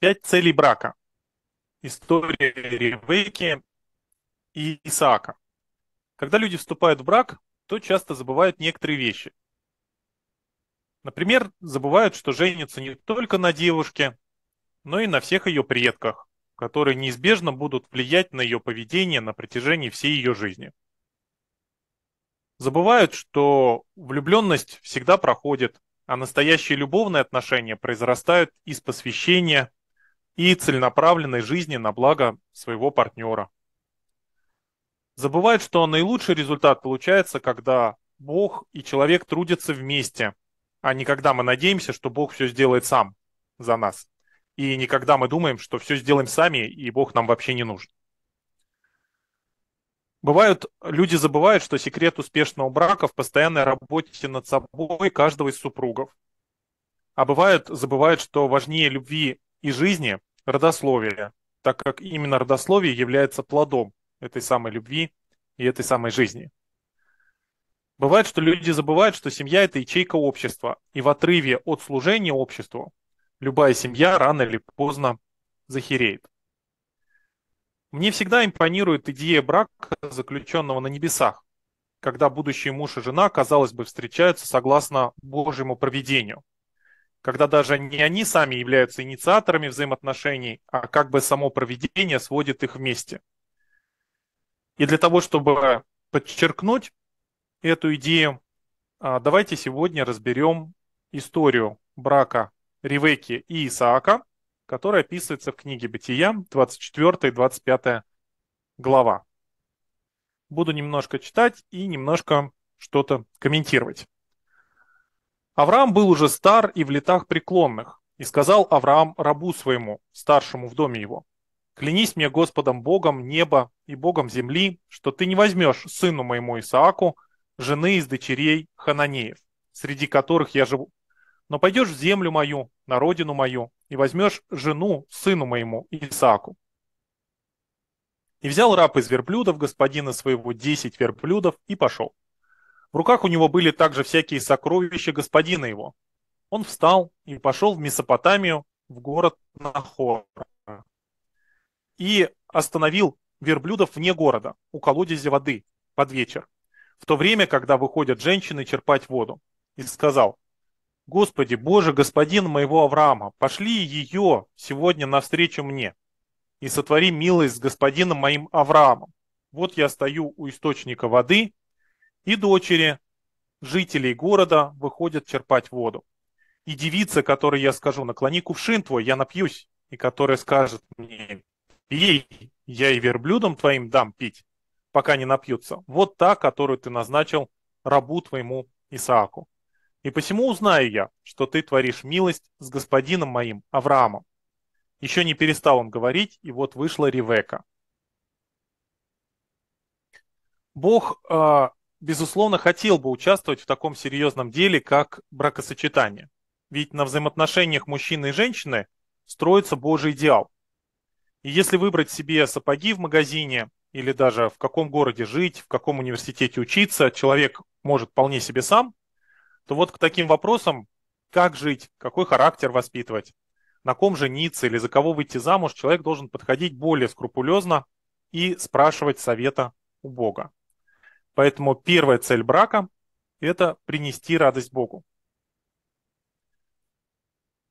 Пять целей брака. История Ревейки и Исаака. Когда люди вступают в брак, то часто забывают некоторые вещи. Например, забывают, что женятся не только на девушке, но и на всех ее предках, которые неизбежно будут влиять на ее поведение на протяжении всей ее жизни. Забывают, что влюбленность всегда проходит, а настоящие любовные отношения произрастают из посвящения, и целенаправленной жизни на благо своего партнера. Забывает, что наилучший результат получается, когда Бог и человек трудятся вместе, а не когда мы надеемся, что Бог все сделает сам за нас. И никогда мы думаем, что все сделаем сами, и Бог нам вообще не нужен. Бывают, люди забывают, что секрет успешного брака в постоянной работе над собой каждого из супругов. А бывают, забывают, что важнее любви и жизни родословия, так как именно родословие является плодом этой самой любви и этой самой жизни. Бывает, что люди забывают, что семья – это ячейка общества, и в отрыве от служения обществу любая семья рано или поздно захереет. Мне всегда импонирует идея брака, заключенного на небесах, когда будущий муж и жена, казалось бы, встречаются согласно Божьему проведению – когда даже не они сами являются инициаторами взаимоотношений, а как бы само проведение сводит их вместе. И для того, чтобы подчеркнуть эту идею, а, давайте сегодня разберем историю брака Ривеки и Исаака, которая описывается в книге Бытия, 24 и 25 глава. Буду немножко читать и немножко что-то комментировать. Авраам был уже стар и в летах преклонных, и сказал Авраам рабу своему, старшему в доме его, «Клянись мне Господом Богом неба и Богом земли, что ты не возьмешь сыну моему Исааку жены из дочерей Хананеев, среди которых я живу, но пойдешь в землю мою, на родину мою, и возьмешь жену сыну моему Исааку». И взял раб из верблюдов господина своего десять верблюдов и пошел. В руках у него были также всякие сокровища господина его. Он встал и пошел в Месопотамию, в город Нахора. И остановил верблюдов вне города, у колодезя воды, под вечер, в то время, когда выходят женщины черпать воду. И сказал, «Господи, Боже, господин моего Авраама, пошли ее сегодня навстречу мне, и сотвори милость с господином моим Авраамом. Вот я стою у источника воды, и дочери жителей города выходят черпать воду. И девица, которой я скажу, наклони кувшин твой, я напьюсь, и которая скажет мне, пей, я и верблюдом твоим дам пить, пока не напьются. Вот та, которую ты назначил рабу твоему Исааку. И посему узнаю я, что ты творишь милость с господином моим Авраамом. Еще не перестал он говорить, и вот вышла Ревека. Бог а, безусловно, хотел бы участвовать в таком серьезном деле, как бракосочетание. Ведь на взаимоотношениях мужчины и женщины строится Божий идеал. И если выбрать себе сапоги в магазине или даже в каком городе жить, в каком университете учиться, человек может вполне себе сам, то вот к таким вопросам, как жить, какой характер воспитывать, на ком жениться или за кого выйти замуж, человек должен подходить более скрупулезно и спрашивать совета у Бога. Поэтому первая цель брака – это принести радость Богу.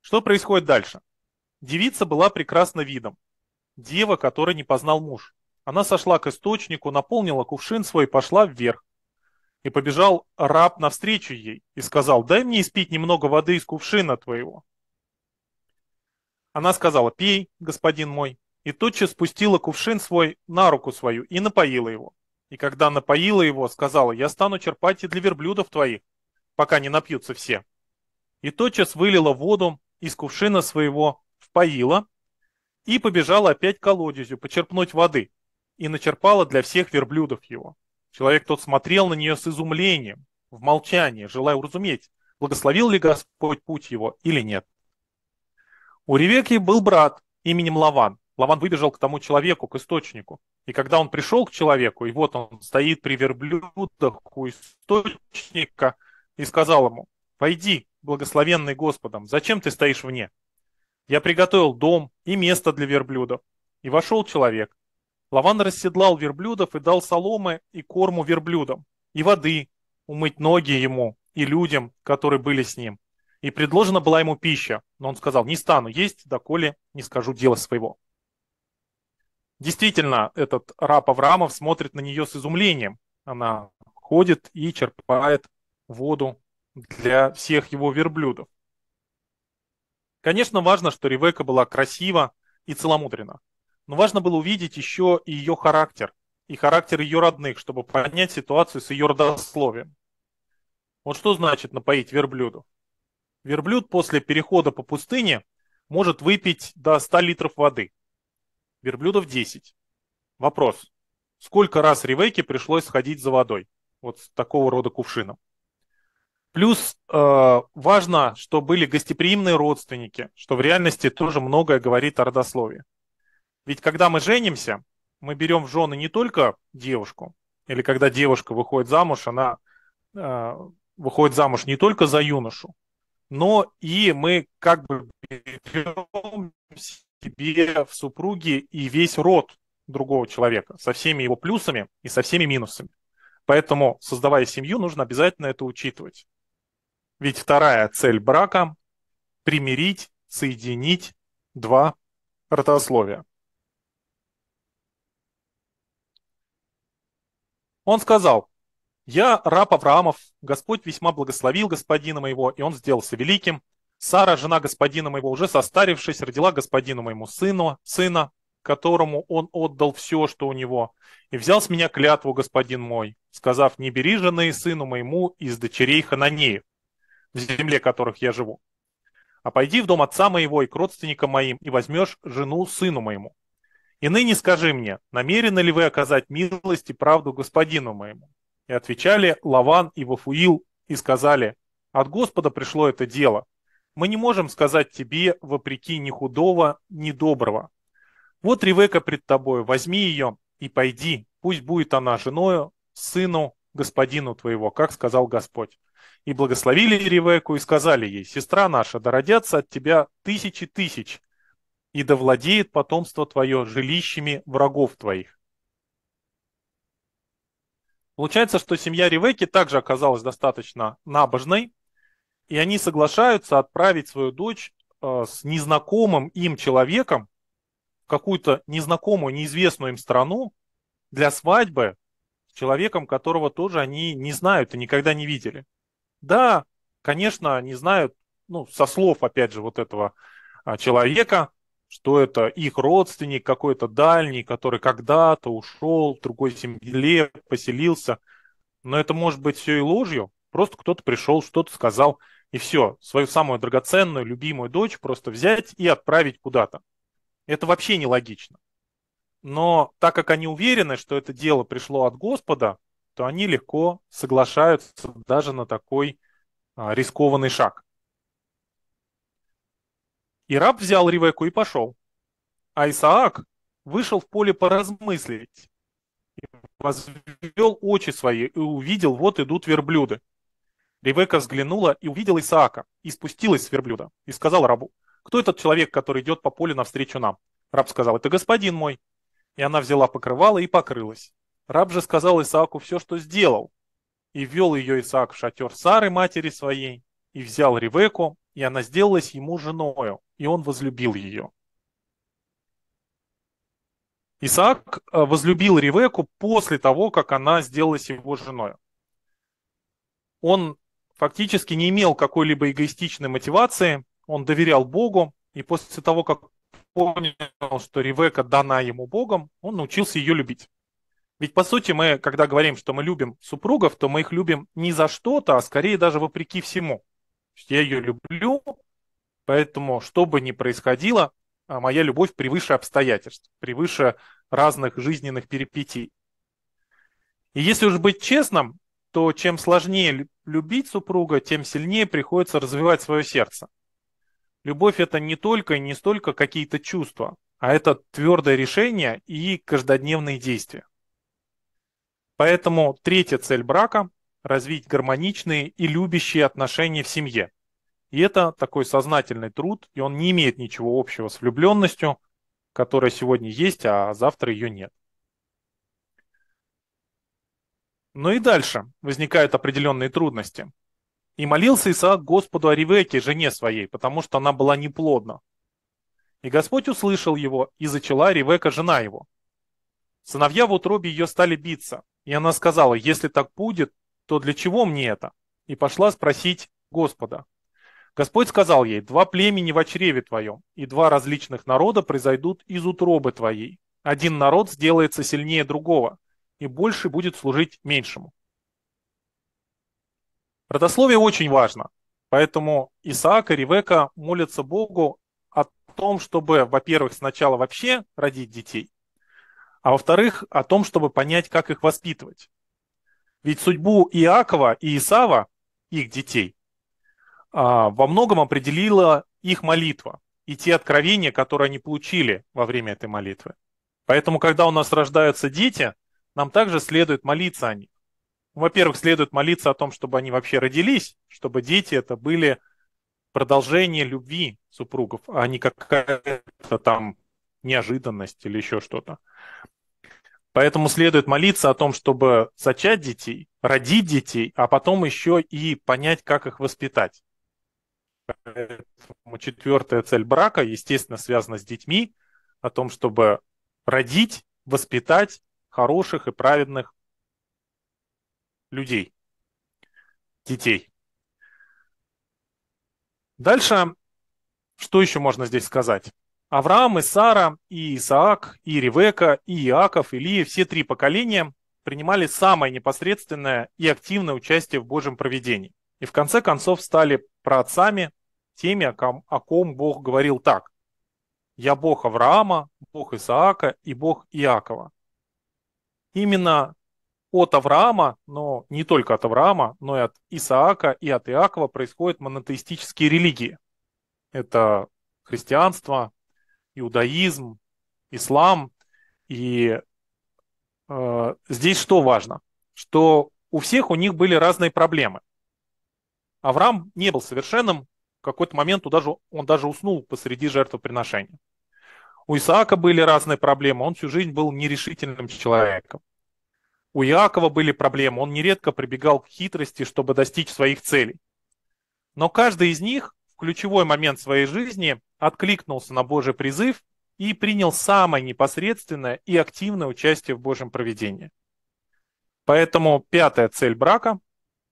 Что происходит дальше? Девица была прекрасна видом. Дева, которой не познал муж. Она сошла к источнику, наполнила кувшин свой и пошла вверх. И побежал раб навстречу ей и сказал, дай мне испить немного воды из кувшина твоего. Она сказала, пей, господин мой. И тотчас спустила кувшин свой на руку свою и напоила его и когда напоила его, сказала, «Я стану черпать и для верблюдов твоих, пока не напьются все». И тотчас вылила воду из кувшина своего, впоила и побежала опять к колодезю почерпнуть воды и начерпала для всех верблюдов его. Человек тот смотрел на нее с изумлением, в молчании, желая уразуметь, благословил ли Господь путь его или нет. У Ревеки был брат именем Лаван. Лаван выбежал к тому человеку, к источнику, и когда он пришел к человеку, и вот он стоит при верблюдах у источника, и сказал ему, «Войди, благословенный Господом, зачем ты стоишь вне? Я приготовил дом и место для верблюдов». И вошел человек. Лаван расседлал верблюдов и дал соломы и корму верблюдам, и воды, умыть ноги ему и людям, которые были с ним. И предложена была ему пища, но он сказал, «Не стану есть, доколе не скажу дело своего». Действительно, этот раб Авраамов смотрит на нее с изумлением. Она ходит и черпает воду для всех его верблюдов. Конечно, важно, что Ревека была красива и целомудрена. Но важно было увидеть еще и ее характер, и характер ее родных, чтобы понять ситуацию с ее родословием. Вот что значит напоить верблюду? Верблюд после перехода по пустыне может выпить до 100 литров воды – верблюдов 10. Вопрос. Сколько раз Ревейке пришлось сходить за водой? Вот с такого рода кувшином. Плюс э, важно, что были гостеприимные родственники, что в реальности тоже многое говорит о родословии. Ведь когда мы женимся, мы берем в жены не только девушку, или когда девушка выходит замуж, она э, выходит замуж не только за юношу, но и мы как бы берем тебе в супруге и весь род другого человека со всеми его плюсами и со всеми минусами. Поэтому, создавая семью, нужно обязательно это учитывать. Ведь вторая цель брака – примирить, соединить два родословия. Он сказал, «Я раб Авраамов, Господь весьма благословил господина моего, и он сделался великим, Сара, жена господина моего, уже состарившись, родила господину моему сына, сына, которому он отдал все, что у него, и взял с меня клятву, господин мой, сказав, не бери жены и сыну моему из дочерей Хананеев, в земле которых я живу. А пойди в дом отца моего и к родственникам моим, и возьмешь жену сыну моему. И ныне скажи мне, намерены ли вы оказать милость и правду господину моему? И отвечали Лаван и Вафуил, и сказали, от Господа пришло это дело, мы не можем сказать тебе, вопреки ни худого, ни доброго. Вот Ревека пред тобою, возьми ее и пойди, пусть будет она женою, сыну, господину твоего, как сказал Господь. И благословили Ревеку и сказали ей, сестра наша, да родятся от тебя тысячи тысяч, и да владеет потомство твое жилищами врагов твоих. Получается, что семья Ревеки также оказалась достаточно набожной, и они соглашаются отправить свою дочь э, с незнакомым им человеком в какую-то незнакомую, неизвестную им страну для свадьбы с человеком, которого тоже они не знают и никогда не видели. Да, конечно, они знают, ну, со слов, опять же, вот этого а, человека, что это их родственник какой-то дальний, который когда-то ушел в другой земле, поселился. Но это может быть все и ложью. Просто кто-то пришел, что-то сказал – и все, свою самую драгоценную, любимую дочь просто взять и отправить куда-то. Это вообще нелогично. Но так как они уверены, что это дело пришло от Господа, то они легко соглашаются даже на такой а, рискованный шаг. И раб взял Ревеку и пошел. А Исаак вышел в поле поразмыслить. И возвел очи свои и увидел, вот идут верблюды. Ревека взглянула и увидела Исаака, и спустилась с верблюда, и сказала рабу, «Кто этот человек, который идет по полю навстречу нам?» Раб сказал, «Это господин мой». И она взяла покрывало и покрылась. Раб же сказал Исааку все, что сделал, и ввел ее Исаак в шатер Сары, матери своей, и взял Ревеку, и она сделалась ему женою, и он возлюбил ее. Исаак э, возлюбил Ревеку после того, как она сделалась его женой. Он фактически не имел какой-либо эгоистичной мотивации, он доверял Богу, и после того, как понял, что Ревека дана ему Богом, он научился ее любить. Ведь, по сути, мы, когда говорим, что мы любим супругов, то мы их любим не за что-то, а скорее даже вопреки всему. Я ее люблю, поэтому, что бы ни происходило, а моя любовь превыше обстоятельств, превыше разных жизненных перипетий. И если уж быть честным, то чем сложнее любить супруга, тем сильнее приходится развивать свое сердце. Любовь это не только и не столько какие-то чувства, а это твердое решение и каждодневные действия. Поэтому третья цель брака – развить гармоничные и любящие отношения в семье. И это такой сознательный труд, и он не имеет ничего общего с влюбленностью, которая сегодня есть, а завтра ее нет. Но и дальше возникают определенные трудности. И молился Исаак Господу о Ревеке, жене своей, потому что она была неплодна. И Господь услышал его, и зачала Ревека жена его. Сыновья в утробе ее стали биться, и она сказала, если так будет, то для чего мне это? И пошла спросить Господа. Господь сказал ей, два племени в чреве твоем, и два различных народа произойдут из утробы твоей. Один народ сделается сильнее другого, и больше будет служить меньшему. Родословие очень важно, поэтому Исаак и Ревека молятся Богу о том, чтобы, во-первых, сначала вообще родить детей, а во-вторых, о том, чтобы понять, как их воспитывать. Ведь судьбу Иакова и Исава, их детей, а, во многом определила их молитва и те откровения, которые они получили во время этой молитвы. Поэтому, когда у нас рождаются дети, нам также следует молиться о них. Во-первых, следует молиться о том, чтобы они вообще родились, чтобы дети это были продолжение любви супругов, а не какая-то там неожиданность или еще что-то. Поэтому следует молиться о том, чтобы зачать детей, родить детей, а потом еще и понять, как их воспитать. Поэтому четвертая цель брака, естественно, связана с детьми, о том, чтобы родить, воспитать хороших и праведных людей, детей. Дальше, что еще можно здесь сказать? Авраам, и Сара, и Исаак, и Ревека, и Иаков, и Лия, все три поколения принимали самое непосредственное и активное участие в Божьем проведении. И в конце концов стали праотцами теми, о ком, о ком Бог говорил так. «Я Бог Авраама, Бог Исаака и Бог Иакова» именно от Авраама, но не только от Авраама, но и от Исаака и от Иакова происходят монотеистические религии. Это христианство, иудаизм, ислам. И э, здесь что важно? Что у всех у них были разные проблемы. Авраам не был совершенным, в какой-то момент он даже, он даже уснул посреди жертвоприношения. У Исаака были разные проблемы, он всю жизнь был нерешительным человеком. У Иакова были проблемы, он нередко прибегал к хитрости, чтобы достичь своих целей. Но каждый из них в ключевой момент своей жизни откликнулся на Божий призыв и принял самое непосредственное и активное участие в Божьем проведении. Поэтому пятая цель брака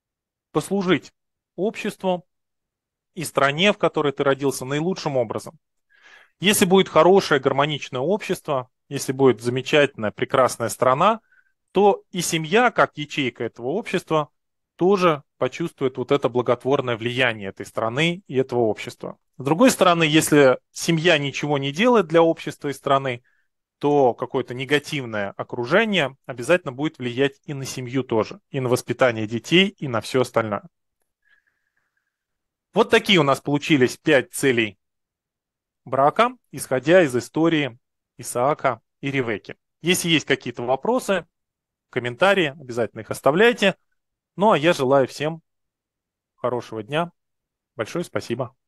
– послужить обществу и стране, в которой ты родился, наилучшим образом – если будет хорошее гармоничное общество, если будет замечательная, прекрасная страна, то и семья, как ячейка этого общества, тоже почувствует вот это благотворное влияние этой страны и этого общества. С другой стороны, если семья ничего не делает для общества и страны, то какое-то негативное окружение обязательно будет влиять и на семью тоже, и на воспитание детей, и на все остальное. Вот такие у нас получились пять целей брака, исходя из истории Исаака и Ревеки. Если есть какие-то вопросы, комментарии, обязательно их оставляйте. Ну а я желаю всем хорошего дня. Большое спасибо.